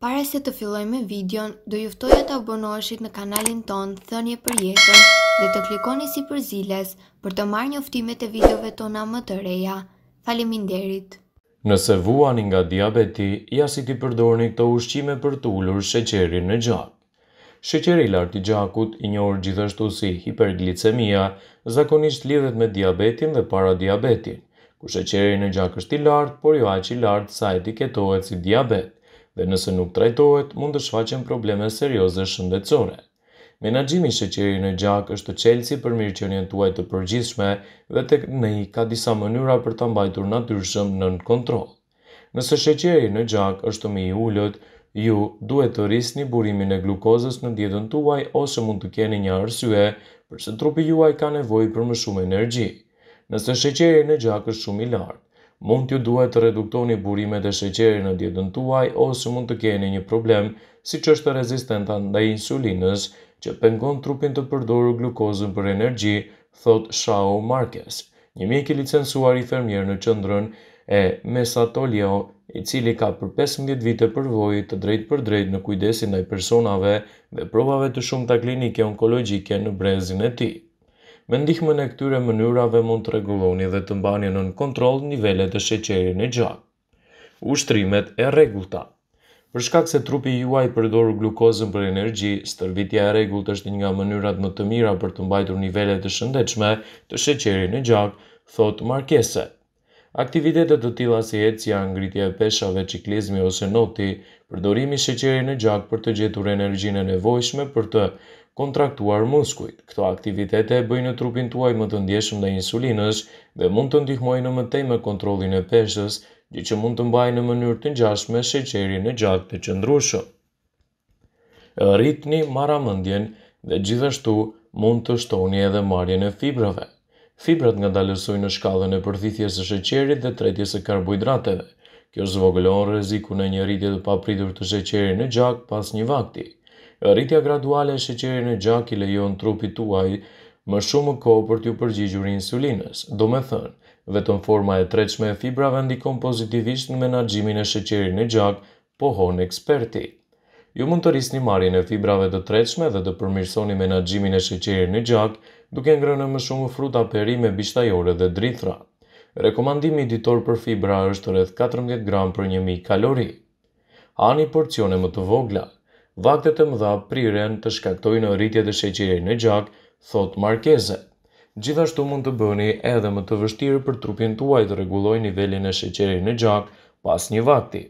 Pare se të filloj me videon, do e të abonoheshit në kanalin ton Thënje për jetën dhe të klikoni si për ziles për të marrë njoftimet e videove tona më të reja. Faleminderit! Nëse vuani nga diabeti, ja si ti përdorni këto ushqime për të ulur sheqerin në gjak. Sheqeri lartë i gjakut, i njohur gjithashtu si hiperglicemia, zakonisht lidhet me diabetin dhe para diabetin, ku sheqeri në gjak është i lartë, por jo aq i lartë sa etiketohet si diabet dhe nëse nuk trajtohet, mund të shfaqen probleme serioze shëndetësore. Menaxhimi i sheqerit në gjak është për çelësi për mirëqenien tuaj të përgjithshme dhe tek ne ka disa mënyra për ta mbajtur natyrshëm nën kontroll. Nëse sheqeri në gjak është më i ulët, ju duhet të rrisni burimin e glukozës në dietën tuaj ose mund të keni një arsye përse trupi juaj ka nevojë për më shumë energji. Nëse sheqeri në gjak është shumë i lartë, mund ju duhet të reduktoni burimet e sheqeri në djetën tuaj ose mund të keni një problem si që është rezistenta nda insulinës që pengon trupin të përdoru glukozën për energji, thot Shao Marquez, një mjek i licensuar i fermier në qëndrën e Mesatolio, i cili ka për 15 vite përvoj të drejt për drejt në kujdesin dhe personave dhe provave të shumë të klinike onkologike në brezin e tij. Me ndihme në këtyre mënyrave mund të regulloni dhe të mbani në kontrol nivele të sheqeri në gjak. Ushtrimet e Për Përshkak se trupi juaj përdoru glukozën për energji, stërvitja e regullt është një nga mënyrat më të mira për të mbajtur nivele të shëndechme të sheqerit në gjak, thot Markese. Aktivitetet të tila si hecja, ngritja e peshave, qiklizmi ose noti, përdorimi sheqerit në gjak për të gjetur energjinë e nevojshme për të kontraktuar muskujt. Këto aktivitete e bëjnë trupin tuaj më të ndjeshëm dhe insulinës dhe mund të ndihmojnë në mëtej me kontrolin e peshës, gjë që mund të mbajnë në mënyrë të njashme sheqeri në gjatë të qëndrushë. Rritni mara mëndjen dhe gjithashtu mund të shtoni edhe marjen e fibrave. Fibrat nga dalësuj në shkallën e përthithjes e sheqerit dhe tretjes e karbohidrateve. Kjo zvogëlon rreziku në një rritje të papritur të sheqerit në gjak pas një vakti. Rritja graduale e sheqerit në gjak i lejon trupit tuaj më shumë kohë për t'ju përgjigjur insulinës. Do me thënë, vetëm forma e treqme e fibrave ndikon pozitivisht në menagjimin e sheqerit në gjak, pohon eksperti. Ju mund të rrisni marrjen e fibrave të tretshme dhe të përmirësoni menaxhimin e sheqerit në gjak, duke ngrënë më shumë fruta perime bishtajore dhe drithra. Rekomandimi ditor për fibra është rreth 14 gram për 1000 kalori. Hani porcione më të vogla, vaktet të mëdha priren të shkaktojnë rritje të sheqerit në gjak, thot Markeze. Gjithashtu mund të bëni edhe më të vështirë për trupin tuaj të reguloj nivelin e sheqerit në gjak pas një vakti.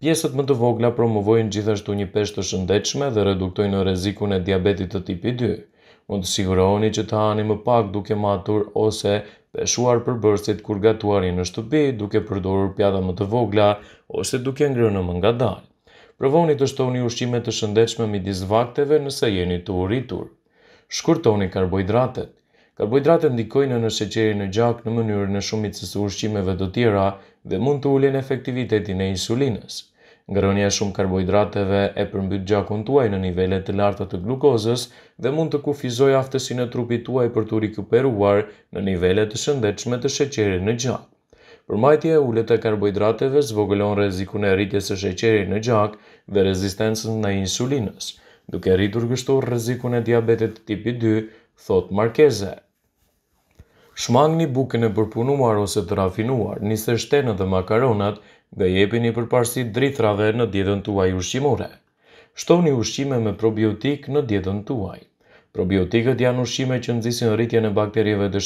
Pjesët më të vogla promovojnë gjithashtu një peshtë të shëndechme dhe reduktojnë rezikun e diabetit të tipi 2. Mund të sigurohoni që të hani më pak duke matur ose peshuar për bërësit kur gatuari në shtëpi duke përdorur pjata më të vogla ose duke ngrënë më nga dalë. Provoni të shtoni ushqime të shëndetshme midis vakteve nëse jeni të uritur. Shkurtoni karbohidratet. Karbohidratet ndikojnë në sheqerin e gjak në mënyrë në shumit sësë ushqimeve të tjera dhe mund të ulin efektivitetin e insulinës. Ngrënia shumë karbohidrateve e përmbyt gjakun tuaj në nivele të larta të glukozës dhe mund të kufizoj aftësinë e trupit tuaj për të rikuperuar në nivele të shëndetshme të sheqeri në gjak. Përmajtje e ullet e karbohidrateve zvogëlon rezikun e rritjes së sheqeri në gjak dhe rezistensën në insulinës, duke rritur kështu rezikun e diabetet tipi 2, thot Markeze. Shmang një bukën e përpunuar ose të rafinuar, një se shtenë dhe makaronat dhe jepi një përparsi dritrave në djedën tuaj ushqimore. Shtoni ushqime me probiotik në djedën tuaj. Probiotikët janë ushqime që nëzisin rritje në bakterjeve të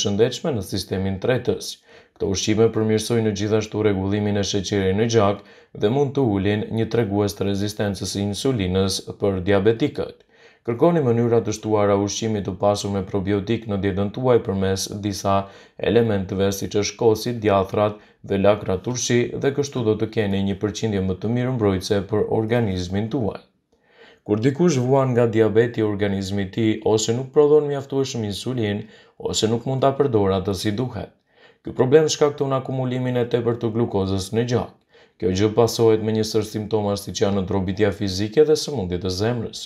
në sistemin tretës, Këto ushqime përmirësojnë gjithashtu rregullimin e sheqerit në gjak dhe mund të ulin një tregues rezistencës insulinës për diabetikët. Kërkoni mënyra të shtuara ushqimit të pasur me probiotik në dietën tuaj përmes disa elementëve siç është kosi, djathrat dhe të turshi dhe kështu do të keni një përqindje më të mirë mbrojtëse për organizmin tuaj. Kur dikush vuan nga diabeti organizmi organizmit i tij ose nuk prodhon mjaftueshëm insulin ose nuk mund ta përdor atë si duhet. Ky problem shkakton akumulimin e tepërt të glukozës në gjak. Kjo gjë pasohet me një sër simptoma si që janë ndrobitja fizike dhe sëmundjet e zemrës.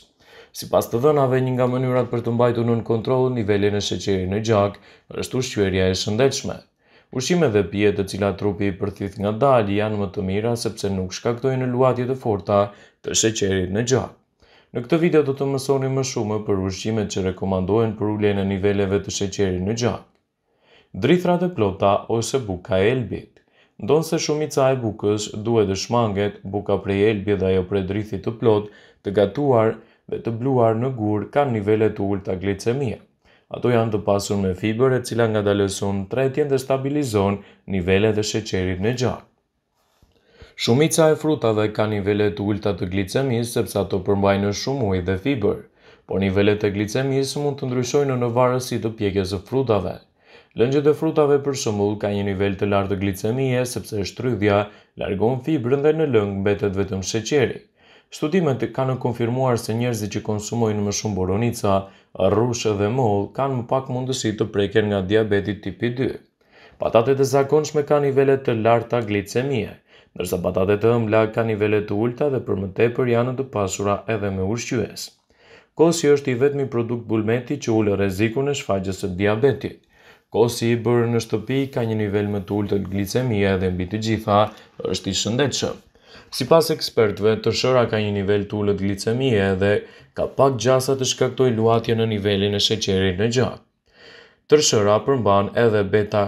Sipas të dhënave, një nga mënyrat për të mbajtur nën kontroll nivelin e sheqerit në gjak është ushqyerja e shëndetshme. Ushqime dhe pjetë të cilat trupi i përthith ngadalë janë më të mira sepse nuk shkaktojnë luajtje të forta të sheqerit në gjak. Në këtë video do të mësoni më shumë për ushqimet që rekomandohen për ulje në niveleve të sheqerit në gjak. Drithra e plota ose buka e elbit. Ndonë se shumica e bukës duhet dhe shmanget buka prej elbi dhe jo prej drithit të plot, të gatuar dhe të bluar në gur ka nivele të ullë të glicemia. Ato janë të pasur me fiber e cila nga dalesun tretjen dhe stabilizon nivele dhe sheqerit në gjak. Shumica e frutave ka nivele të ullëta të glicemis sepse ato përmbajnë shumë ujë dhe fiber, por nivele të glicemis mund të ndryshojnë në varësi të pjekjes e frutave. Lëngjët e frutave për shumull ka një nivel të lartë të glicemije, sepse shtrydhja largon fibrën dhe në lëngë mbetet vetëm sheqeri. Studimet kanë konfirmuar se njerëzit që konsumojnë më shumë boronica, rrushë dhe mol kanë më pak mundësi të preken nga diabeti tipi 2. Patatet e zakonshme ka nivellet të larta glicemie, nërsa patatet e ëmbla ka nivellet të ulta dhe për më tepër janë të pasura edhe me ushqyës. Kosi është i vetmi produkt bulmeti që ullë rezikun e shfagjës të diabetit. Kosi i bërë në shtëpi ka një nivel më të ullë të glicemia dhe mbi të gjitha është i shëndetshëm. Si pas ekspertve, të shëra ka një nivel të ullë të glicemia dhe ka pak gjasa të shkaktoj luatje në nivelin e sheqeri në gjatë. Tërshëra përmban edhe beta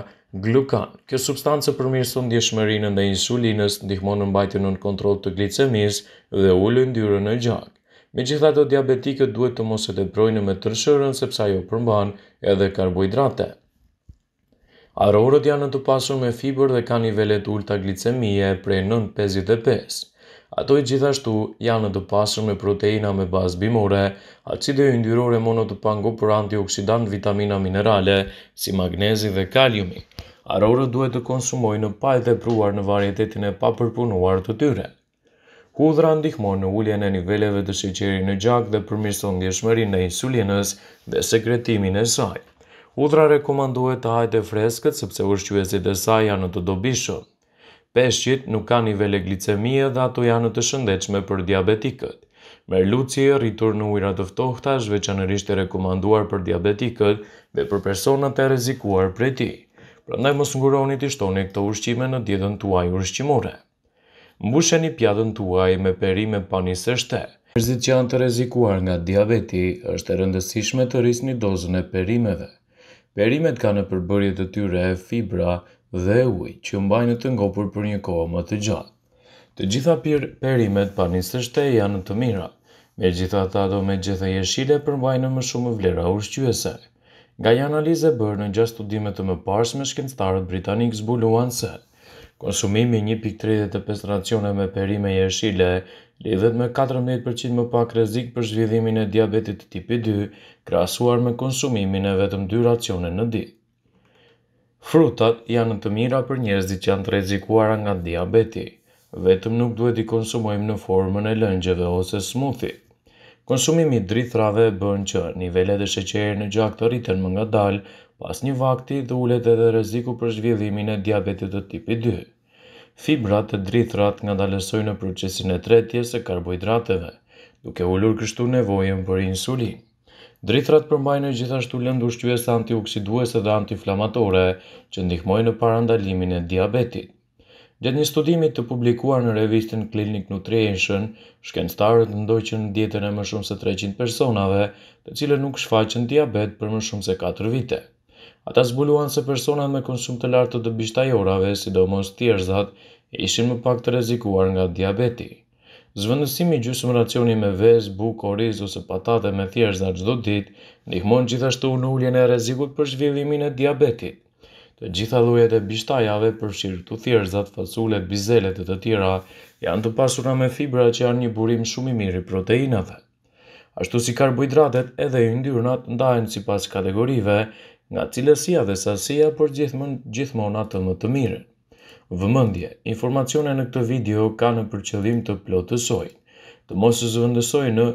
glukan. Kjo substancë përmirëson ndjeshmërinë ndaj insulinës, ndihmon në mbajtjen në kontroll të glicemisë dhe ulë ndyrën në gjak. Me gjitha të diabetikët duhet të mos e të brojnë me tërshërën sepse ajo përmban edhe karbohidrate. Arorët janë të pasur me fiber dhe ka nivellet ulta glicemije prej 9.55. Ato gjithashtu janë të pasur me proteina me bazë bimore, acide e ndyrore mono të pango për antioksidant vitamina minerale, si magnezi dhe kaliumi. Arorët duhet të konsumoj në paj dhe pruar në varietetin e papërpunuar të tyre. Hudra ndihmon në ulljen e niveleve të sheqeri në gjak dhe përmirëson ndjeshmërin e insulinës dhe sekretimin e sajtë. Udra rekomandohet të hajtë e freskët sepse ushqyesit e saj janë të dobishëm. Peshqit nuk ka nivele glicemie dhe ato janë të shëndechme për diabetikët. Merluci e rritur në ujra të ftohta është veçanërisht e rekomanduar për diabetikët dhe për personat e rezikuar për ti. Prandaj mos nguroni të shtoni këto ushqime në dietën tuaj ushqimore. Mbusheni pjatën tuaj me perime panisështe. Njerëzit që janë të rrezikuar nga diabeti, është e rëndësishme të rrisni dozën e perimeve. Perimet ka në përbërje të tyre e fibra dhe ujë që mbajnë të ngopur për një kohë më të gjatë. Të gjitha perimet pa një sështë janë të mira, me gjitha ta do me gjitha jeshile përmbajnë më shumë vlera ushqyese. Nga një analize bërë në gjastudimet të më parsh me shkenstarët britanik zbuluan se, Konsumimi 1.35 racione me perime jeshile lidhet me 14% më pak rezik për zhvidhimin e diabetit të tipi 2, krasuar me konsumimin e vetëm 2 racione në ditë. Frutat janë të mira për njerëzit që janë të rezikuara nga diabeti, vetëm nuk duhet i konsumojmë në formën e lëngjeve ose smoothie. Konsumimi i drithrave bën që nivele e sheqeri në gjak të rriten më nga dalë pas një vakti dhe ullet edhe reziku për zhvillimin e diabetit të tipi 2 fibrat të drithrat nga dalesoj në procesin e tretjes e karbohidrateve, duke ullur kështu nevojën për insulin. Drithrat përmbajnë gjithashtu lëndu shqyës antioksiduese dhe antiflamatore që ndihmojnë në parandalimin e diabetit. Gjatë një studimi të publikuar në revistin Clinic Nutrition, shkencëtarët ndoqën dietën e më shumë se 300 personave, të cilët nuk shfaqën diabet për më shumë se 4 vite. Ata zbuluan se persona me konsum të lartë të dëbishtajorave, sidomos tjerëzat, ishin më pak të rezikuar nga diabeti. Zvëndësimi gjusëm racioni me vez, buk, oriz ose patate me tjerëzat dhe gjithdo dit, ndihmon gjithashtu në ulljen e rezikut për zhvillimin e diabetit. Të gjitha lujet e bishtajave për shirë të tjerëzat, fasulet, bizelet dhe të tjera, janë të pasura me fibra që janë një burim shumë i mirë i proteinave. Ashtu si karbohidratet edhe i ndyrnat ndajnë si pas kategorive, nga cilësia dhe sasia për gjithmonë gjithmonë atë më të mire. Vëmendje, informacione në këtë video kanë në për qëllim të plotësoj. Të mos ju në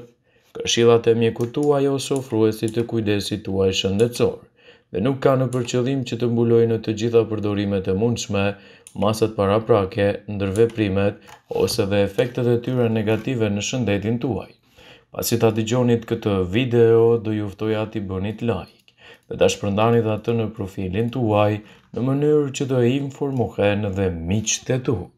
këshillat e mjekut tuaj ose ofruesit të kujdesit tuaj shëndetsor, dhe nuk ka në për qëllim që të mbuloj në të gjitha përdorimet e mundshme, masat para prake, ndërve primet, ose dhe efektet e tyre negative në shëndetin tuaj. Pasit ati gjonit këtë video, do juftoj ati bënit like dhe të shpërndani dhe atë në profilin të uaj në mënyrë që të informohen dhe miqë të tuaj.